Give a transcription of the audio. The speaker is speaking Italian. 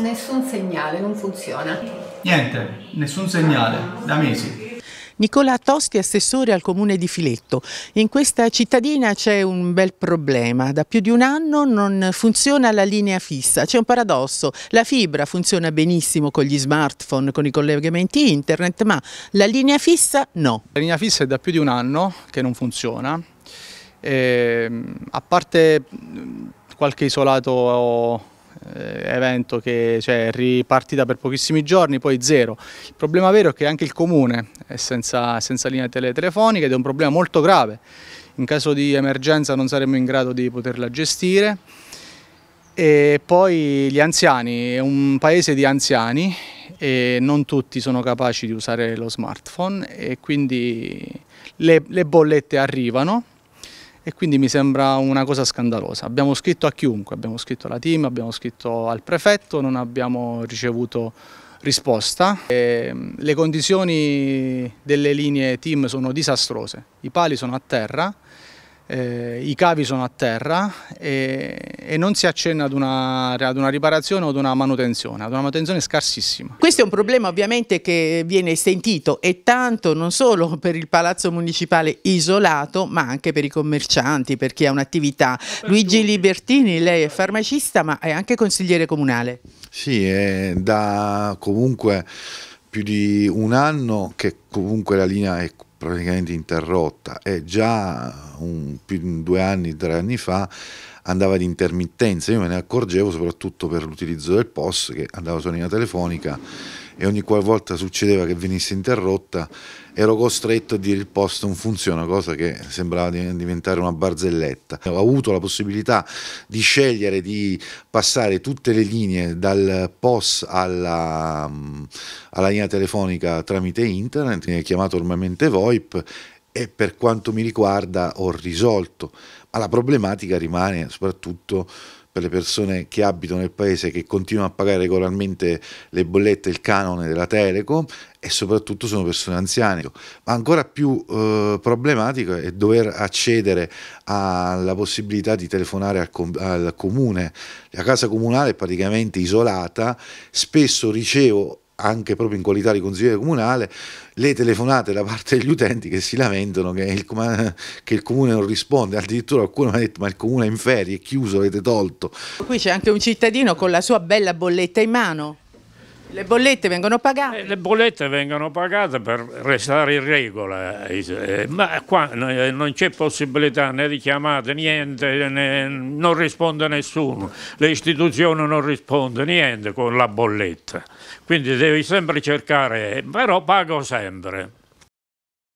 Nessun segnale, non funziona. Niente, nessun segnale, da mesi. Nicola Tosti, assessore al comune di Filetto. In questa cittadina c'è un bel problema. Da più di un anno non funziona la linea fissa. C'è un paradosso. La fibra funziona benissimo con gli smartphone, con i collegamenti internet, ma la linea fissa no. La linea fissa è da più di un anno che non funziona. E, ehm, a parte mm, qualche isolato eh, evento che cioè, è ripartita per pochissimi giorni, poi zero. Il problema vero è che anche il comune è senza, senza linea tele telefonica ed è un problema molto grave. In caso di emergenza non saremmo in grado di poterla gestire. E poi gli anziani, è un paese di anziani e non tutti sono capaci di usare lo smartphone e quindi le, le bollette arrivano e quindi mi sembra una cosa scandalosa. Abbiamo scritto a chiunque, abbiamo scritto alla team, abbiamo scritto al prefetto, non abbiamo ricevuto risposta. E ehm, le condizioni delle linee team sono disastrose, i pali sono a terra eh, i cavi sono a terra e, e non si accenna ad una, ad una, riparazione o ad una manutenzione, ad una manutenzione scarsissima. Questo è un problema ovviamente che viene sentito e tanto non solo per il palazzo municipale isolato ma anche per i commercianti, per chi ha un'attività. Luigi Libertini, lei è farmacista ma è anche consigliere comunale. Sì, è da comunque più di un anno che comunque la linea è praticamente interrotta e già un, più di due anni, tre anni fa andava di intermittenza, io me ne accorgevo soprattutto per l'utilizzo del POS che andava su linea telefonica e ogni qualvolta succedeva che venisse interrotta ero costretto a dire il post non funziona, cosa che sembrava diventare una barzelletta. Ho avuto la possibilità di scegliere di passare tutte le linee dal POS alla, mm, alla linea telefonica tramite internet, chiamato normalmente VoIP e per quanto mi riguarda ho risolto, ma la problematica rimane soprattutto per le persone che abitano nel paese che continuano a pagare regolarmente le bollette e il canone della Telecom e soprattutto sono persone anziane. Ma ancora più eh, problematico è dover accedere alla possibilità di telefonare al, com al comune. La casa comunale è praticamente isolata, spesso ricevo anche proprio in qualità di consigliere comunale, le telefonate da parte degli utenti che si lamentano che il, che il comune non risponde, addirittura qualcuno mi ha detto ma il comune è in ferie, è chiuso, avete tolto. Qui c'è anche un cittadino con la sua bella bolletta in mano le bollette vengono pagate? Eh, le bollette vengono pagate per restare in regola, eh, eh, ma qua eh, non c'è possibilità né di chiamate, niente, né, non risponde nessuno, le istituzioni non rispondono niente con la bolletta, quindi devi sempre cercare, però pago sempre.